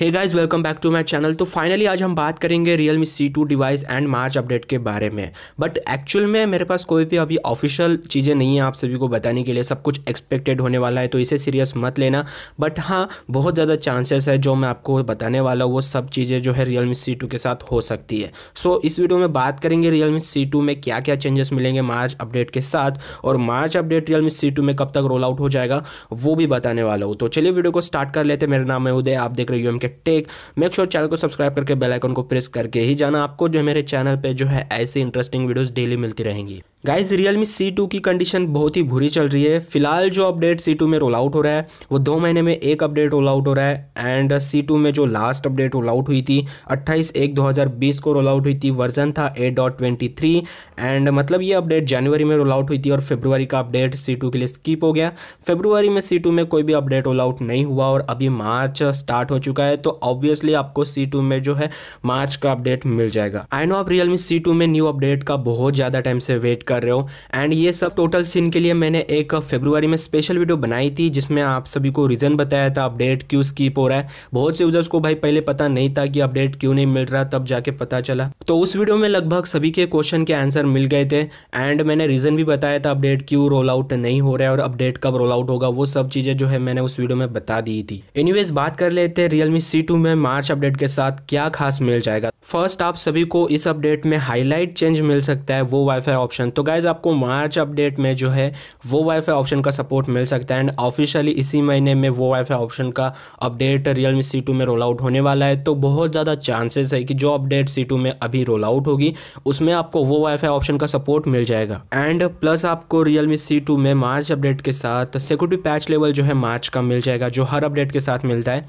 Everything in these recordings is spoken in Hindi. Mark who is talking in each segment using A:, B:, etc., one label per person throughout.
A: hey guys welcome back to my channel तो फाइनली आज हम बात करेंगे Realme C two device and March update के बारे में बट एक्चुअल में मेरे पास कोई भी अभी ऑफिशियल चीज़ें नहीं है आप सभी को बताने के लिए सब कुछ एक्सपेक्टेड होने वाला है तो इसे सीरियस मत लेना बट हाँ बहुत ज़्यादा चांसेस है जो मैं आपको बताने वाला हूँ वो सब चीज़ें जो है रियल मी सी के साथ हो सकती है सो so, इस वीडियो में बात करेंगे रियल मी सी में क्या क्या चेंजेस मिलेंगे मार्च अपडेट के साथ और मार्च अपडेट रियल मी सी में कब तक रोल आउट हो जाएगा वो भी बताने वाला हूँ तो चलिए वीडियो को स्टार्ट कर लेते मेरा नाम है उदय आप देख रहे हो M K tech make sure channel को सब्सक्राइब करके बेल आइकन को प्रेस करके ही जाना आपको जो मेरे चैनल पे जो है ऐसी इंटरेस्टिंग वीडियोस डेली मिलती रहेंगी गाइज रियलमी सी टू की कंडीशन बहुत ही बुरी चल रही है फिलहाल जो अपडेट सी टू में रोल आउट हो रहा है वो दो महीने में एक अपडेट रोल आउट हो रहा है एंड सी टू में जो लास्ट अपडेट रोल आउट हुई थी 28 एक 2020 को रोल आउट हुई थी वर्जन था 8.23 एंड मतलब ये अपडेट जनवरी में रोल आउट हुई थी और फेब्रुवरी का अपडेट सी टू के लिए स्कीप हो गया फेब्रुवरी में सी टू में कोई भी अपडेट रोल आउट नहीं हुआ और अभी मार्च स्टार्ट हो चुका है है तो ऑब्वियसली आपको सी टू में जो है मार्च का अपडेट मिल जाएगा आई नो आप रियलमी सी टू में न्यू अपडेट का बहुत ज़्यादा टाइम से वेट कर रहे हो एंड ये सब टोटल सीन के लिए मैंने एक फेब्रुवरी में स्पेशल वीडियो बनाई थी जिसमें आप सभी को रीज़न बताया था अपडेट क्यों स्कीप हो रहा है बहुत से यूजर्स को भाई पहले पता नहीं था कि अपडेट क्यों नहीं मिल रहा तब जाके पता चला तो उस वीडियो में लगभग सभी के क्वेश्चन के आंसर मिल गए थे एंड मैंने रीज़न भी बताया था अपडेट क्यों रोल आउट नहीं हो रहा है और अपडेट कब रोल आउट होगा वो सब चीज़ें जो है मैंने उस वीडियो में बता दी थी एनीवेज बात कर लेते हैं रियलमी सी टू में मार्च अपडेट के साथ क्या खास मिल जाएगा फर्स्ट आप सभी को इस अपडेट में हाईलाइट चेंज मिल सकता है वो वाईफाई ऑप्शन तो गाइज आपको मार्च अपडेट में जो है वो वाईफाई ऑप्शन का सपोर्ट मिल सकता है एंड ऑफिशियली इसी महीने में वो वाईफाई ऑप्शन का update Realme C two में रोल आउट होने वाला है तो बहुत ज़्यादा चांसेस है कि जो अपडेट सी टू में अभी रोल आउट होगी उसमें आपको वो वाईफाई ऑप्शन का सपोर्ट मिल जाएगा एंड प्लस आपको रियल मी सी टू में मार्च अपडेट के साथ सिक्योरिटी पैच लेवल जो है मार्च का मिल जाएगा जो हर अपडेट के साथ मिलता है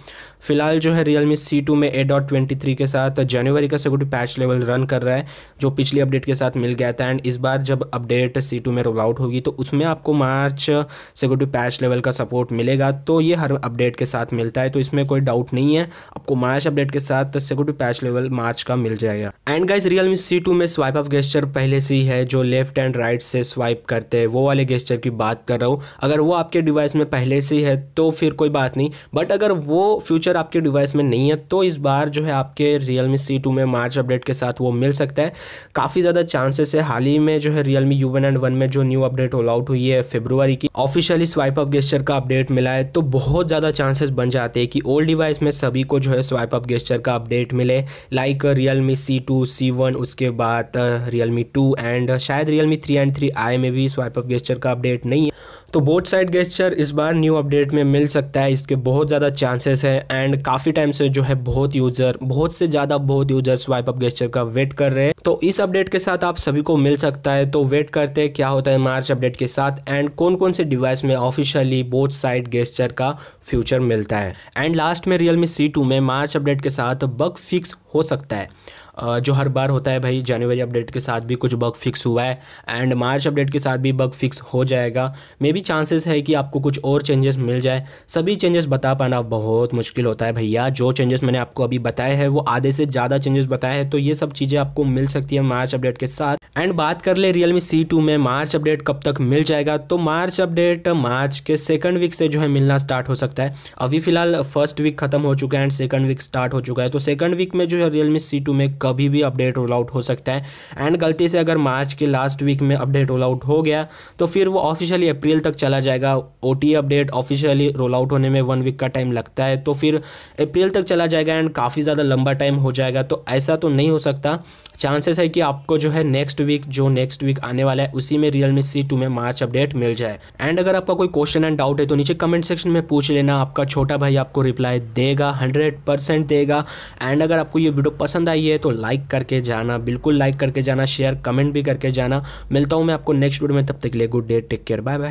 A: फिलहाल जो जो है रियल मी सी टू में ए डॉट ट्वेंटी थ्री के साथ जनवरी का सिक्योरिटी पैच लेवल रन कर रहा है जो पिछली अपडेट के साथ मिल गया था एंड इस बार जब अपडेट सी टू में रोल आउट होगी तो उसमें आपको मार्च सिक्योरिटी पैच लेवल का सपोर्ट मिलेगा तो ये हर अपडेट के साथ मिलता है तो इसमें कोई डाउट नहीं है आपको मार्च अपडेट के साथ सिक्योरिटी पैच लेवल मार्च का मिल जाएगा and guys Realme C two में स्वाइप अप गेस्चर पहले से ही है जो लेफ्ट एंड राइट से स्वाइप करते हैं वो वाले गेस्चर की बात कर रहा हूँ अगर वो आपके डिवाइस में पहले से ही है तो फिर कोई बात नहीं बट अगर वो फ्यूचर आपके डिवाइस में नहीं है तो इस बार जो है आपके रियल मी सी टू में मार्च अपडेट के साथ वो मिल सकता है काफ़ी ज़्यादा चांसेस है हाल ही में जो है Realme U one and one में जो न्यू अपडेट ऑल आउट हुई है फेब्रुवरी की ऑफिशियली स्वाइप अप गेस्चर का अपडेट मिला है तो बहुत ज़्यादा चांसेस बन जाते हैं कि ओल्ड डिवाइस में सभी को जो है स्वाइप अप गेस्चर का अपडेट मिले like Realme C two C one उसके बाद रियल मी टू एंड शायद Realme three and three I में भी स्वाइप अप गेस्चर का अपडेट नहीं है तो बोथ साइड गेस्चर इस बार न्यू अपडेट में मिल सकता है इसके बहुत ज़्यादा चांसेस हैं एंड काफ़ी टाइम से जो है बहुत यूज़र बहुत से ज़्यादा बहुत यूज़र स्वाइप अप गेस्चर का वेट कर रहे हैं तो इस अपडेट के साथ आप सभी को मिल सकता है तो वेट करते हैं क्या होता है मार्च अपडेट के साथ एंड कौन कौन से डिवाइस में ऑफिशियली बोथ साइड गेस्चर का फ्यूचर मिलता है एंड लास्ट में रियलमी सी टू में मार्च अपडेट के साथ बग फिक्स हो सकता है जो हर बार होता है भाई जनवरी अपडेट के साथ भी कुछ बग फिक्स हुआ है एंड मार्च अपडेट के साथ भी बग फिक्स हो जाएगा मे बी चांसेस है कि आपको कुछ और चेंजेस मिल जाए सभी चेंजेस बता पाना बहुत मुश्किल होता है भैया जो चेंजेस मैंने आपको अभी बताए हैं वो आधे से ज़्यादा चेंजेस बताए हैं तो ये सब चीज़ें आपको मिल सकती है मार्च अपडेट के साथ एंड बात कर ले रियल मी सी टू में मार्च अपडेट कब तक मिल जाएगा तो मार्च अपडेट मार्च के सेकंड वीक से जो है मिलना स्टार्ट हो सकता है अभी फिलहाल फर्स्ट वीक खत्म हो चुका है एंड सेकंड वीक स्टार्ट हो चुका है तो सेकंड वीक में जो है रियल मी सी टू में कब कभी भी अपडेट रोल आउट हो सकता है एंड गलती से अगर मार्च के लास्ट वीक में अपडेट रोल आउट हो गया तो फिर वो ऑफिशियली अप्रैल तक चला जाएगा ओ अपडेट ऑफिशियली रोल आउट होने में वन वीक का टाइम लगता है तो फिर अप्रैल तक चला जाएगा एंड काफ़ी ज़्यादा लंबा टाइम हो जाएगा तो ऐसा तो नहीं हो सकता चांसेस है कि आपको जो है नेक्स्ट वीक जो नेक्स्ट वीक आने वाला है उसी में रियलमी सी टू में मार्च अपडेट मिल जाए एंड अगर आपका कोई क्वेश्चन एंड डाउट है तो नीचे कमेंट सेक्शन में पूछ लेना आपका छोटा भाई आपको रिप्लाई देगा हंड्रेड परसेंट देगा एंड अगर आपको ये वीडियो पसंद आई है तो को लाइक करके जाना बिल्कुल लाइक करके जाना शेयर कमेंट भी करके जाना मिलता हूँ मैं आपको नेक्स्ट वीडियो में तब तक के लिए good day take care bye bye